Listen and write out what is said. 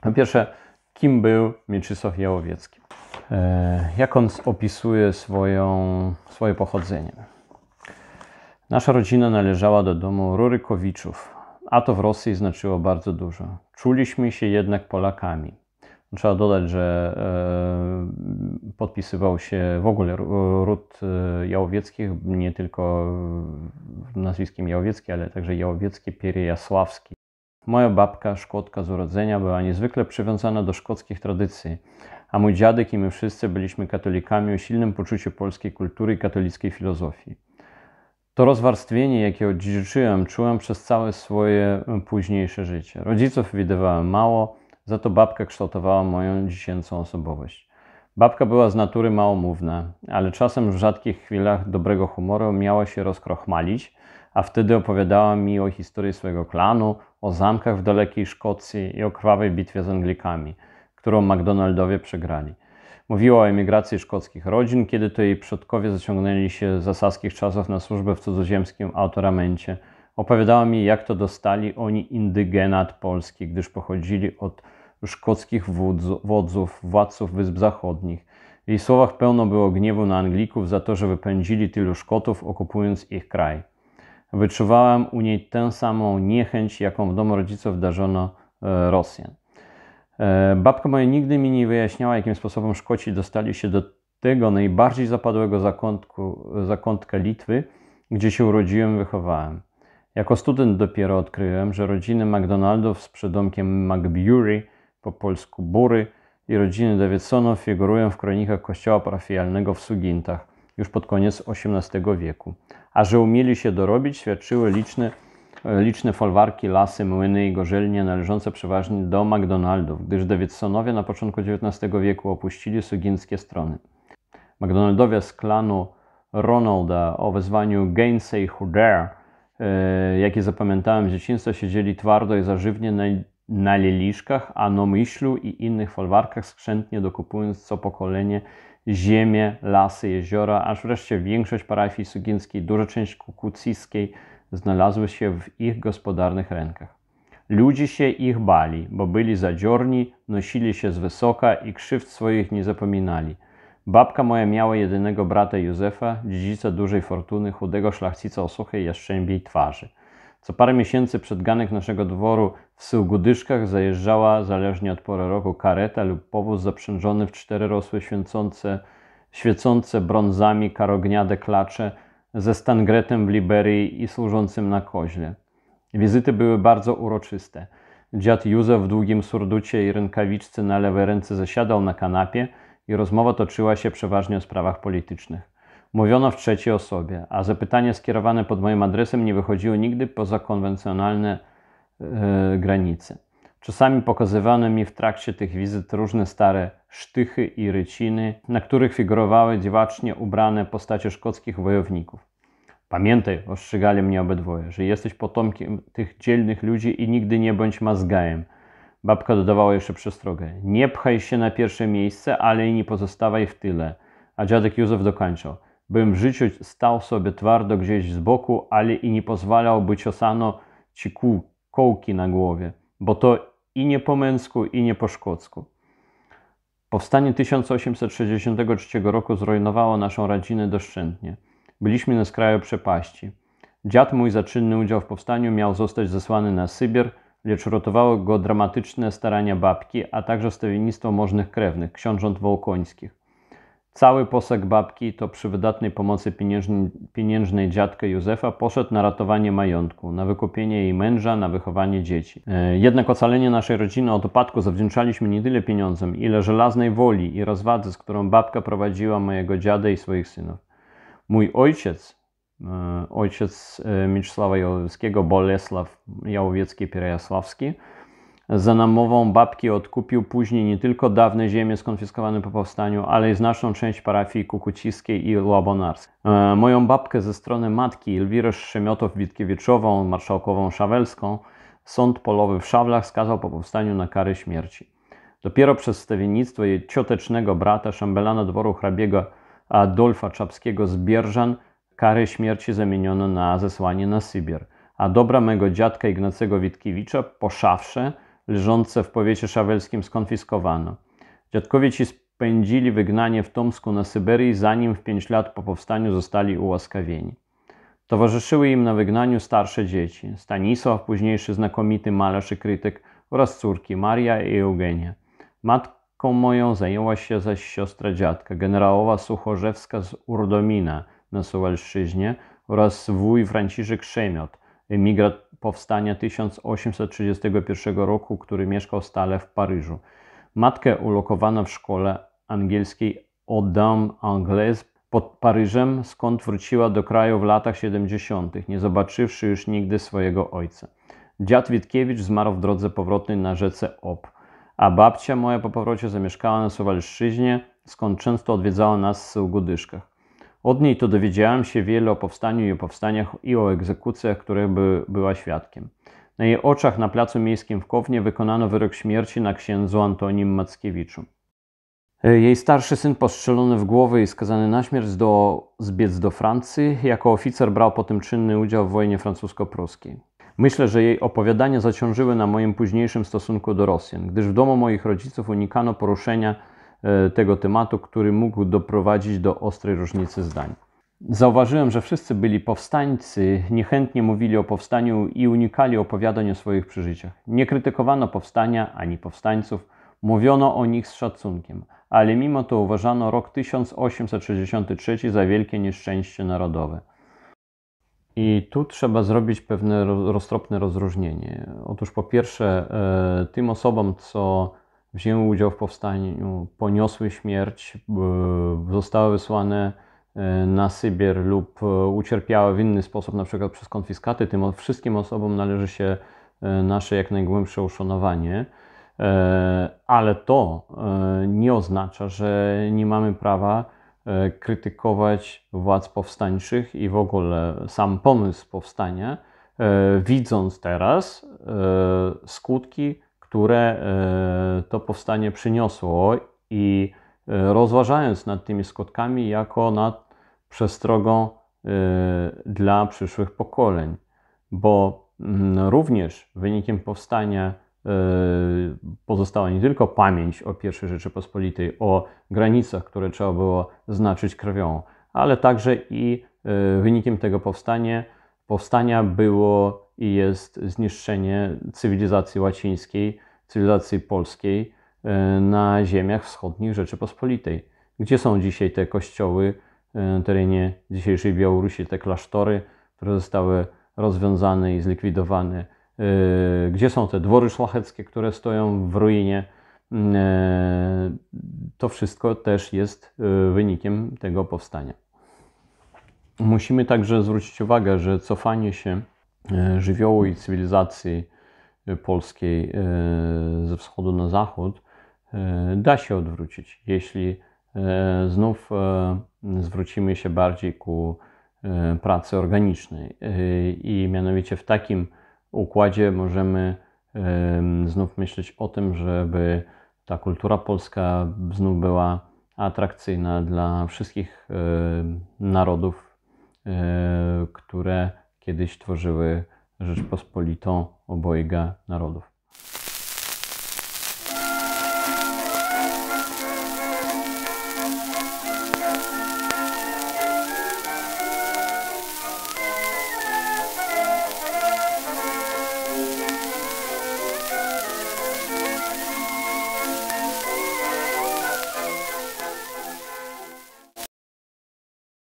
Po pierwsze, kim był Mieczysław Jałowiecki? E, jak on opisuje swoją, swoje pochodzenie? Nasza rodzina należała do domu Rurykowiczów, a to w Rosji znaczyło bardzo dużo. Czuliśmy się jednak Polakami. Trzeba dodać, że e, podpisywał się w ogóle ród e, Jałowieckich, nie tylko nazwiskiem Jałowiecki, ale także Jałowiecki, Pierjasławski. Moja babka, Szkotka z urodzenia, była niezwykle przywiązana do szkockich tradycji, a mój dziadek i my wszyscy byliśmy katolikami o silnym poczuciu polskiej kultury i katolickiej filozofii. To rozwarstwienie, jakie odziedziczyłem, czułem przez całe swoje e, późniejsze życie. Rodziców widywałem mało, za to babka kształtowała moją dziecięcą osobowość. Babka była z natury małomówna, ale czasem w rzadkich chwilach dobrego humoru miała się rozkrochmalić – a wtedy opowiadała mi o historii swojego klanu, o zamkach w dalekiej Szkocji i o krwawej bitwie z Anglikami, którą MacDonaldowie przegrali. Mówiła o emigracji szkockich rodzin, kiedy to jej przodkowie zaciągnęli się za saskich czasów na służbę w cudzoziemskim autoramencie. Opowiadała mi, jak to dostali oni indygenat polski, gdyż pochodzili od szkockich wodzów, władców Wysp Zachodnich. W jej słowach pełno było gniewu na Anglików za to, że wypędzili tylu Szkotów, okupując ich kraj wyczuwałem u niej tę samą niechęć, jaką w domu rodziców darzono e, Rosjan. E, babka moja nigdy mi nie wyjaśniała, jakim sposobem Szkoci dostali się do tego najbardziej zapadłego zakątku, e, zakątka Litwy, gdzie się urodziłem i wychowałem. Jako student dopiero odkryłem, że rodziny McDonaldów z przydomkiem McBury, po polsku Bury, i rodziny Davidsonów figurują w kronikach kościoła parafialnego w Sugintach – już pod koniec XVIII wieku. A że umieli się dorobić, świadczyły liczne, e, liczne folwarki, lasy, młyny i gorzelnie należące przeważnie do McDonaldów, gdyż Davidsonowie na początku XIX wieku opuścili sugińskie strony. McDonaldowie z klanu Ronalda o wezwaniu Gainsay Who Dare, jakie zapamiętałem z dzieciństwa, siedzieli twardo i zażywnie na, na lieliszkach, a nomyślu i innych folwarkach skrzętnie dokupując co pokolenie ziemię, lasy, jeziora, aż wreszcie większość parafii sugińskiej, duża część kukucyjskiej znalazły się w ich gospodarnych rękach. Ludzie się ich bali, bo byli zadziorni, nosili się z wysoka i krzywd swoich nie zapominali. Babka moja miała jedynego brata Józefa, dziedzica dużej fortuny, chudego szlachcica o suchej, jaszczębiej twarzy. Co parę miesięcy przed ganek naszego dworu w Syłgudyszkach zajeżdżała, zależnie od pory roku, kareta lub powóz zaprzężony w cztery święcące, świecące brązami karogniade klacze ze stangretem w Liberii i służącym na koźle. Wizyty były bardzo uroczyste. Dziad Józef w długim surducie i rękawiczce na lewej ręce zasiadał na kanapie i rozmowa toczyła się przeważnie o sprawach politycznych mówiono w trzeciej osobie, a zapytania skierowane pod moim adresem nie wychodziły nigdy poza konwencjonalne e, granice. Czasami pokazywano mi w trakcie tych wizyt różne stare sztychy i ryciny, na których figurowały dziwacznie ubrane postacie szkockich wojowników. Pamiętaj, ostrzegali mnie obydwoje, że jesteś potomkiem tych dzielnych ludzi i nigdy nie bądź mazgajem. Babka dodawała jeszcze przestrogę. Nie pchaj się na pierwsze miejsce, ale i nie pozostawaj w tyle. A dziadek Józef dokończał bym w życiu stał sobie twardo gdzieś z boku, ale i nie pozwalał, by ciosano ci kół, kołki na głowie, bo to i nie po męsku, i nie po szkocku. Powstanie 1863 roku zrujnowało naszą rodzinę doszczętnie. Byliśmy na skraju przepaści. Dziad mój za czynny udział w powstaniu miał zostać zesłany na Sybir, lecz rotowały go dramatyczne starania babki, a także stawiennictwo możnych krewnych, książąt wołkońskich. Cały posek babki to przy wydatnej pomocy pieniężnej, pieniężnej dziadkę Józefa poszedł na ratowanie majątku, na wykupienie jej męża, na wychowanie dzieci. E, jednak ocalenie naszej rodziny od upadku zawdzięczaliśmy nie tyle pieniądzom, ile żelaznej woli i rozwadze, z którą babka prowadziła mojego dziada i swoich synów. Mój ojciec, e, ojciec e, Mieczysława Jałowieckiego, Bolesław Jałowiecki-Pierajasławski, za namową babki odkupił później nie tylko dawne ziemie skonfiskowane po powstaniu, ale i znaczną część parafii kukuciskiej i łabonarskiej. E, moją babkę ze strony matki, Elwirę szemiotow Witkiewiczową marszałkową Szawelską, sąd polowy w Szawlach skazał po powstaniu na karę śmierci. Dopiero przez stawiennictwo jej ciotecznego brata, szambelana dworu hrabiego Adolfa Czapskiego z Bierżan, karę śmierci zamieniono na zesłanie na Sybir, a dobra mego dziadka Ignacego Witkiewicza po leżące w powiecie szawelskim skonfiskowano. Dziadkowie ci spędzili wygnanie w Tomsku na Syberii, zanim w pięć lat po powstaniu zostali ułaskawieni. Towarzyszyły im na wygnaniu starsze dzieci, Stanisław, późniejszy znakomity malarz i krytyk oraz córki Maria i Eugenia. Matką moją zajęła się zaś siostra dziadka, generałowa Suchorzewska z Urdomina na Suwalszczyźnie oraz wuj Franciszek Szemiot – migrat powstania 1831 roku, który mieszkał stale w Paryżu. Matkę ulokowano w szkole angielskiej Odam Anglaise pod Paryżem, skąd wróciła do kraju w latach 70., nie zobaczywszy już nigdy swojego ojca. Dziad Witkiewicz zmarł w drodze powrotnej na rzece Ob, a babcia moja po powrocie zamieszkała na Suwalszczyźnie, skąd często odwiedzała nas w gudyszkach. Od niej to dowiedziałem się wiele o powstaniu i o powstaniach i o egzekucjach, których by była świadkiem. Na jej oczach na placu miejskim w Kownie wykonano wyrok śmierci na księdzu Antonim Mackiewiczu. Jej starszy syn postrzelony w głowę i skazany na śmierć do zbiec do Francji, jako oficer brał potem czynny udział w wojnie francusko-pruskiej. Myślę, że jej opowiadania zaciążyły na moim późniejszym stosunku do Rosjan, gdyż w domu moich rodziców unikano poruszenia E, tego tematu, który mógł doprowadzić do ostrej różnicy zdań. Zauważyłem, że wszyscy byli powstańcy, niechętnie mówili o powstaniu i unikali opowiadań o swoich przeżyciach. Nie krytykowano powstania ani powstańców, mówiono o nich z szacunkiem, ale mimo to uważano rok 1863 za wielkie nieszczęście narodowe. I tu trzeba zrobić pewne roztropne rozróżnienie. Otóż po pierwsze, e, tym osobom, co wzięły udział w powstaniu, poniosły śmierć, y, zostały wysłane y, na Sybir lub y, ucierpiały w inny sposób, na przykład przez konfiskaty, tym wszystkim osobom należy się nasze jak najgłębsze uszanowanie. E, ale to nie oznacza, że nie mamy prawa krytykować władz powstańczych i w ogóle sam pomysł powstania, widząc teraz skutki które e, to powstanie przyniosło i e, rozważając nad tymi skutkami jako nad przestrogą e, dla przyszłych pokoleń, bo mm, również wynikiem powstania pozostała nie tylko pamięć o I Rzeczypospolitej, o granicach, które trzeba było znaczyć krwią, ale także i wynikiem tego powstania, powstania było i jest zniszczenie cywilizacji łacińskiej, cywilizacji polskiej e, na ziemiach wschodnich Rzeczypospolitej. Gdzie są dzisiaj te kościoły e, na terenie dzisiejszej Białorusi, te klasztory, które zostały rozwiązane i zlikwidowane? E, gdzie są te dwory szlacheckie, które stoją w ruinie? To wszystko też jest wynikiem tego powstania. Musimy także zwrócić uwagę, że cofanie się E, żywiołu i cywilizacji e, polskiej e, ze wschodu na zachód da się odwrócić, jeśli znów zwrócimy się bardziej ku pracy organicznej. I mianowicie w takim układzie możemy znów myśleć o tym, żeby ta kultura polska znów była atrakcyjna dla wszystkich narodów, które kiedyś tworzyły Rzeczpospolitą obojga narodów.